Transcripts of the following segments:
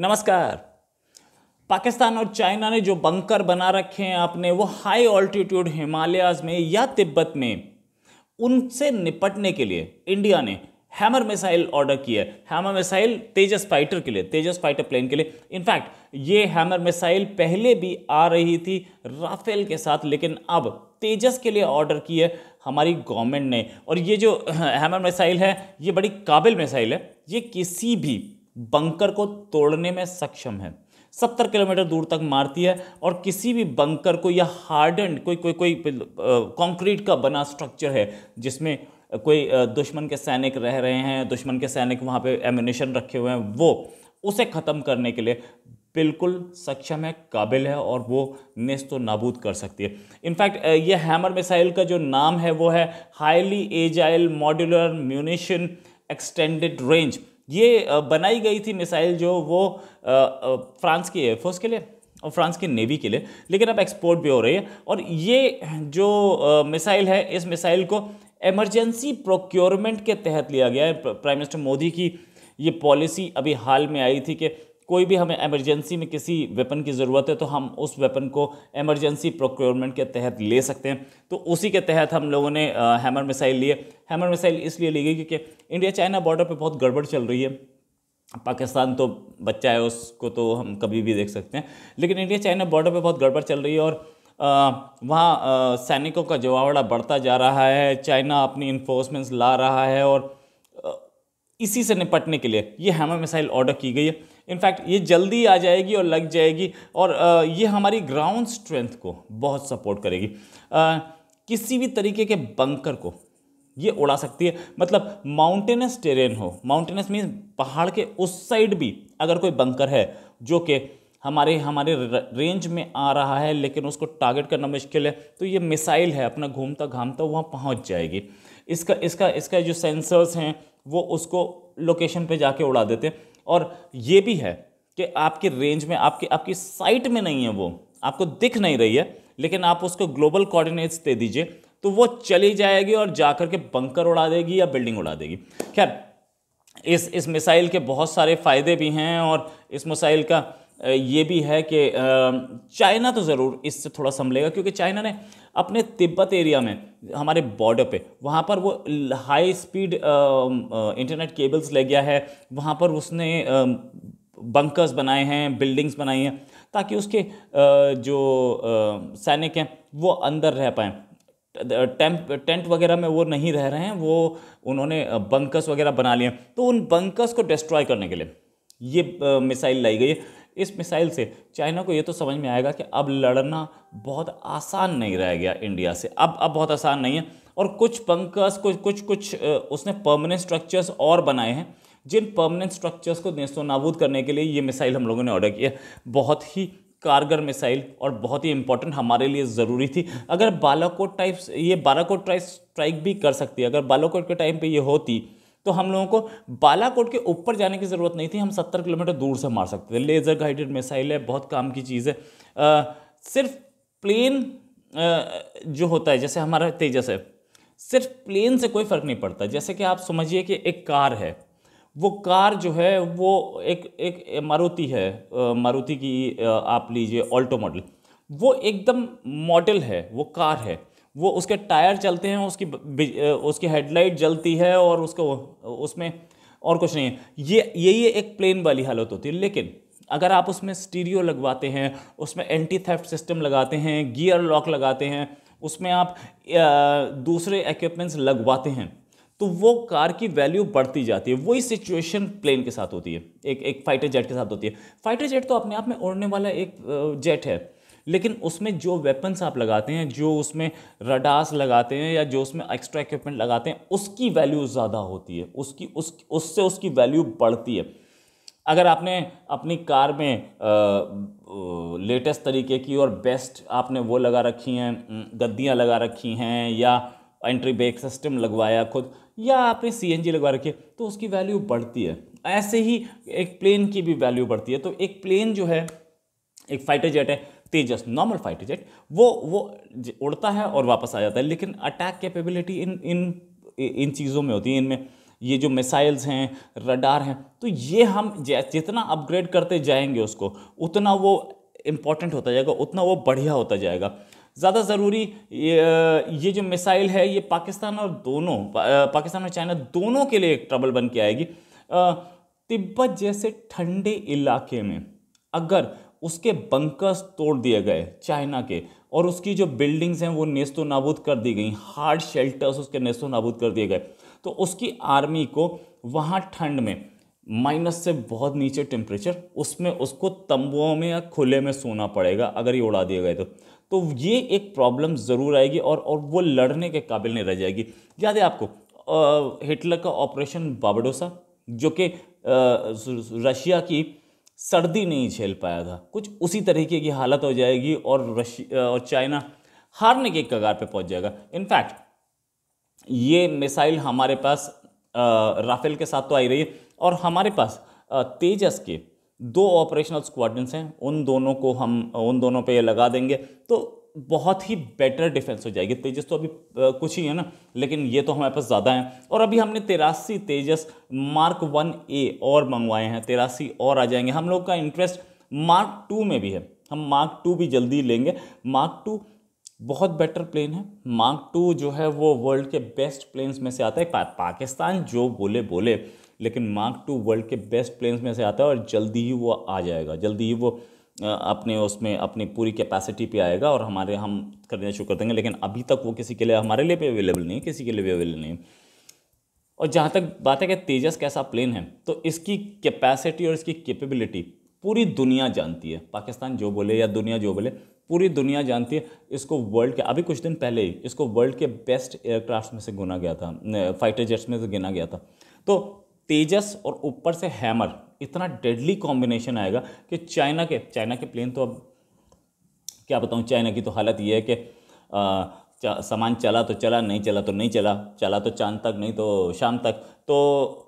नमस्कार पाकिस्तान और चाइना ने जो बंकर बना रखे हैं आपने वो हाई ऑल्टीट्यूड हिमालयाज में या तिब्बत में उनसे निपटने के लिए इंडिया ने हैमर मिसाइल ऑर्डर किया है हैमर मिसाइल तेजस फाइटर के लिए तेजस फाइटर प्लेन के लिए इनफैक्ट ये हैमर मिसाइल पहले भी आ रही थी राफेल के साथ लेकिन अब तेजस के लिए ऑर्डर की है हमारी गवर्नमेंट ने और ये जो हैमर मिसाइल है ये बड़ी काबिल मिसाइल है ये किसी भी बंकर को तोड़ने में सक्षम है सत्तर किलोमीटर दूर तक मारती है और किसी भी बंकर को या हार्डेंड कोई कोई कोई कंक्रीट का बना स्ट्रक्चर है जिसमें कोई दुश्मन के सैनिक रह रहे हैं दुश्मन के सैनिक वहाँ पे एमिनेशन रखे हुए हैं वो उसे ख़त्म करने के लिए बिल्कुल सक्षम है काबिल है और वो नेस्तो नाबूद कर सकती है इनफैक्ट ये हैमर मिसाइल का जो नाम है वो है highly agile modular munition extended range ये बनाई गई थी मिसाइल जो वो फ्रांस की एयरफोर्स के लिए और फ्रांस की नेवी के लिए लेकिन अब एक्सपोर्ट भी हो रही है और ये जो मिसाइल है इस मिसाइल को एमरजेंसी प्रोक्योरमेंट के तहत लिया गया है प्राइम मिनिस्टर मोदी की ये पॉलिसी अभी हाल में आई थी कि कोई भी हमें एमरजेंसी में किसी वेपन की ज़रूरत है तो हम उस वेपन को एमरजेंसी प्रोक्योरमेंट के तहत ले सकते हैं तो उसी के तहत हम लोगों ने हैमर मिसाइल लिए हैमर मिसाइल इसलिए ली गई क्योंकि इंडिया चाइना बॉर्डर पर बहुत गड़बड़ चल रही है पाकिस्तान तो बच्चा है उसको तो हम कभी भी देख सकते हैं लेकिन इंडिया चाइना बॉर्डर पर बहुत गड़बड़ चल रही है और वहाँ सैनिकों का जवाबड़ा बढ़ता जा रहा है चाइना अपनी इन्फोर्समेंट्स ला रहा है और इसी से निपटने के लिए ये हैमर मिसाइल ऑर्डर की गई है इनफैक्ट ये जल्दी आ जाएगी और लग जाएगी और ये हमारी ग्राउंड स्ट्रेंथ को बहुत सपोर्ट करेगी किसी भी तरीके के बंकर को ये उड़ा सकती है मतलब माउंटेनस टेरेन हो माउंटेनस मीन्स पहाड़ के उस साइड भी अगर कोई बंकर है जो कि हमारे हमारे रेंज में आ रहा है लेकिन उसको टारगेट करना मुश्किल है तो ये मिसाइल है अपना घूमता घामता वहाँ पहुँच जाएगी इसका इसका इसका जो सेंसर्स हैं वो उसको लोकेशन पे जाके उड़ा देते हैं और ये भी है कि आपके रेंज में आपके आपकी साइट में नहीं है वो आपको दिख नहीं रही है लेकिन आप उसको ग्लोबल कोऑर्डिनेट्स दे दीजिए तो वो चली जाएगी और जाकर के बंकर उड़ा देगी या बिल्डिंग उड़ा देगी खैर इस इस मिसाइल के बहुत सारे फ़ायदे भी हैं और इस मिसाइल का ये भी है कि चाइना तो ज़रूर इससे थोड़ा संभलेगा क्योंकि चाइना ने अपने तिब्बत एरिया में हमारे बॉर्डर पे वहाँ पर वो हाई स्पीड इंटरनेट केबल्स ले गया है वहाँ पर उसने बंकर्स बनाए हैं बिल्डिंग्स बनाई हैं ताकि उसके जो सैनिक हैं वो अंदर रह पाएँ टेंप टेंट वगैरह में वो नहीं रह रहे हैं वो उन्होंने बंकर्स वगैरह बना लिए तो उन बंकर्स को डिस्ट्रॉय करने के लिए ये मिसाइल लाई गई है इस मिसाइल से चाइना को ये तो समझ में आएगा कि अब लड़ना बहुत आसान नहीं रह गया इंडिया से अब अब बहुत आसान नहीं है और कुछ पंकस कुछ कुछ कुछ उसने परमानेंट स्ट्रक्चर्स और बनाए हैं जिन परमानेंट स्ट्रक्चर्स को नेस्तो नाबूद करने के लिए ये मिसाइल हम लोगों ने ऑर्डर किया बहुत ही कारगर मिसाइल और बहुत ही इंपॉर्टेंट हमारे लिए ज़रूरी थी अगर बालाकोट टाइप्स ये बालाकोट ट्राइप स्ट्राइक भी कर सकती है अगर बालाकोट के टाइम पे ये होती तो हम लोगों को बालाकोट के ऊपर जाने की ज़रूरत नहीं थी हम सत्तर किलोमीटर दूर से मार सकते थे लेज़र गाइडेड मिसाइल है बहुत काम की चीज़ है आ, सिर्फ प्लेन जो होता है जैसे हमारा तेजस है सिर्फ प्लेन से कोई फ़र्क नहीं पड़ता जैसे कि आप समझिए कि एक कार है वो कार जो है वो एक एक मारुति है मारुति की आप लीजिए ऑल्टो मॉडल वो एकदम मॉडल है वो कार है वो उसके टायर चलते हैं उसकी उसकी हेडलाइट जलती है और उसको उसमें और कुछ नहीं है ये यही एक प्लेन वाली हालत होती है लेकिन अगर आप उसमें स्टीरियो लगवाते हैं उसमें एंटी थेफ्ट सिस्टम लगाते हैं गियर लॉक लगाते हैं उसमें आप दूसरे इक्विपमेंट्स लगवाते हैं तो वो कार की वैल्यू बढ़ती जाती है वही सिचुएशन प्लेन के साथ होती है एक एक फाइटर जेट के साथ होती है फाइटर जेट तो अपने आप में उड़ने वाला एक जेट है लेकिन उसमें जो वेपन्स आप लगाते हैं जो उसमें रडास लगाते हैं या जो उसमें एक्स्ट्रा इक्विपमेंट लगाते हैं उसकी वैल्यू ज़्यादा होती है उसकी उस उससे उसकी वैल्यू बढ़ती है अगर आपने अपनी कार में लेटेस्ट तरीके की और बेस्ट आपने वो लगा रखी हैं गद्दियाँ लगा रखी हैं या एंट्री ब्रेक सिस्टम लगवाया खुद या आपने सीएनजी लगवा रखी है तो उसकी वैल्यू बढ़ती है ऐसे ही एक प्लेन की भी वैल्यू बढ़ती है तो एक प्लेन जो है एक फाइटर जेट है तेजस नॉर्मल फाइटर जेट वो वो उड़ता है और वापस आ जाता है लेकिन अटैक कैपेबिलिटी इन इन इन चीज़ों में होती है इनमें ये जो मिसाइल्स हैं रडार हैं तो ये हम जितना अपग्रेड करते जाएंगे उसको उतना वो इम्पॉर्टेंट होता जाएगा उतना वो बढ़िया होता जाएगा ज़्यादा ज़रूरी ये, ये जो मिसाइल है ये पाकिस्तान और दोनों पा, पाकिस्तान और चाइना दोनों के लिए एक ट्रबल बन के आएगी तिब्बत जैसे ठंडे इलाके में अगर उसके बंकर्स तोड़ दिए गए चाइना के और उसकी जो बिल्डिंग्स हैं वो नेस्तो नाबूद कर दी गई हार्ड शेल्टर्स उसके नेस्तो नाबूद कर दिए गए तो उसकी आर्मी को वहाँ ठंड में माइनस से बहुत नीचे टेम्परेचर उसमें उसको तंबुओं में या खुले में सोना पड़ेगा अगर ये उड़ा दिए गए तो तो ये एक प्रॉब्लम ज़रूर आएगी और और वो लड़ने के काबिल नहीं रह जाएगी याद है आपको आ, हिटलर का ऑपरेशन बाबडोसा जो कि रशिया की सर्दी नहीं झेल पाया था कुछ उसी तरीके की हालत हो जाएगी और रशिया और चाइना हारने के कगार पे पहुंच जाएगा इनफैक्ट ये मिसाइल हमारे पास राफेल के साथ तो आई रही है और हमारे पास तेजस के दो ऑपरेशनल स्क्वाड्रंस हैं उन दोनों को हम उन दोनों पे लगा देंगे तो बहुत ही बेटर डिफेंस हो जाएगी तेजस तो अभी कुछ ही है ना लेकिन ये तो हमारे पास ज़्यादा है और अभी हमने तेरासी तेजस मार्क वन ए और मंगवाए हैं तेरासी और आ जाएंगे हम लोग का इंटरेस्ट मार्क टू में भी है हम मार्क टू भी जल्दी लेंगे मार्क टू बहुत बेटर प्लेन है मार्क टू जो है वो वर्ल्ड के बेस्ट प्लेन्स में से आता है पा, पाकिस्तान जो बोले बोले लेकिन मार्क टू वर्ल्ड के बेस्ट प्लेन्स में से आता है और जल्दी ही वो आ जाएगा जल्दी ही वो अपने उसमें अपनी पूरी कैपेसिटी पे आएगा और हमारे हम करना शुरू कर देंगे लेकिन अभी तक वो किसी के लिए हमारे लिए भी अवेलेबल नहीं है किसी के लिए भी अवेलेबल नहीं और जहाँ तक बात है कि तेजस कैसा प्लेन है तो इसकी कैपेसिटी और इसकी कैपेबिलिटी पूरी दुनिया जानती है पाकिस्तान जो बोले या दुनिया जो बोले पूरी दुनिया जानती है इसको वर्ल्ड के अभी कुछ दिन पहले ही इसको वर्ल्ड के बेस्ट एयरक्राफ्ट में से गुना गया था फाइटर जेट्स में से गिना गया था तो तेजस और ऊपर से हैमर इतना डेडली कॉम्बिनेशन आएगा कि चाइना के चाइना के प्लेन तो अब क्या बताऊँ चाइना की तो हालत ये है कि सामान चला तो चला नहीं चला तो नहीं चला चला तो चांद तक नहीं तो शाम तक तो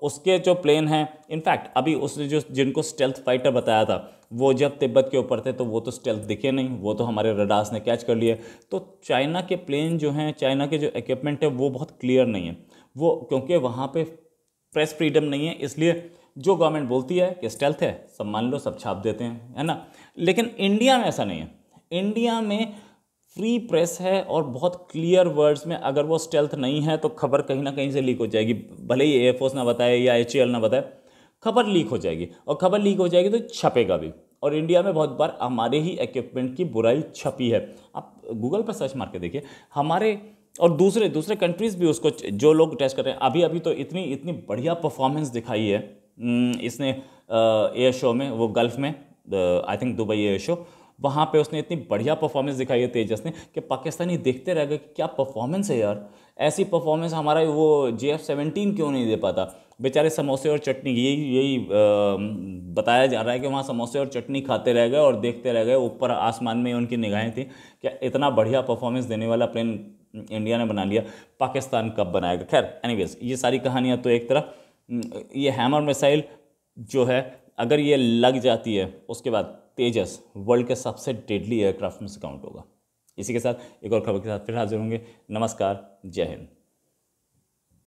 उसके जो प्लेन हैं इनफैक्ट अभी उसने जो जिनको स्टेल्थ फाइटर बताया था वो जब तिब्बत के ऊपर थे तो वो तो स्टेल्थ दिखे नहीं वो तो हमारे रडास ने कैच कर लिए तो चाइना के प्लेन जो हैं चाइना के जो इक्विपमेंट है वो बहुत क्लियर नहीं है वो क्योंकि वहाँ पर प्रेस फ्रीडम नहीं है इसलिए जो गवर्नमेंट बोलती है कि स्टेल्थ है सब मान लो सब छाप देते हैं है ना लेकिन इंडिया में ऐसा नहीं है इंडिया में फ्री प्रेस है और बहुत क्लियर वर्ड्स में अगर वो स्टेल्थ नहीं है तो खबर कहीं ना कहीं से लीक हो जाएगी भले ही एयरफोर्स ना बताए या एच ना बताए खबर लीक हो जाएगी और खबर लीक हो जाएगी तो छपेगा भी और इंडिया में बहुत बार हमारे ही इक्विपमेंट की बुराई छपी है आप गूगल पर सर्च मार के देखिए हमारे और दूसरे दूसरे कंट्रीज़ भी उसको जो लोग टेस्ट कर रहे हैं अभी अभी तो इतनी इतनी बढ़िया परफॉर्मेंस दिखाई है हम्म, इसने एयर शो में वो गल्फ में I think Dubai air show वहाँ पे उसने इतनी बढ़िया परफॉर्मेंस दिखाई है तेजस ने कि पाकिस्तानी देखते रह गए कि क्या परफॉर्मेंस है यार ऐसी परफॉर्मेंस हमारा वो जे एफ सेवनटीन क्यों नहीं दे पाता बेचारे समोसे और चटनी यही यही बताया जा रहा है कि वहाँ समोसे और चटनी खाते रह गए और देखते रह गए ऊपर आसमान में उनकी निगाहें थी क्या इतना बढ़िया परफॉर्मेंस देने वाला प्लेन इंडिया ने बना लिया पाकिस्तान कब बनाएगा खैर एनीवेज ये सारी कहानियाँ तो एक तरफ ये हैमर मिसाइल जो है अगर ये लग जाती है उसके बाद तेजस वर्ल्ड के सबसे डेडली एयरक्राफ्ट में से काउंट होगा इसी के साथ एक और खबर के साथ फिर हाजिर होंगे नमस्कार जय हिंद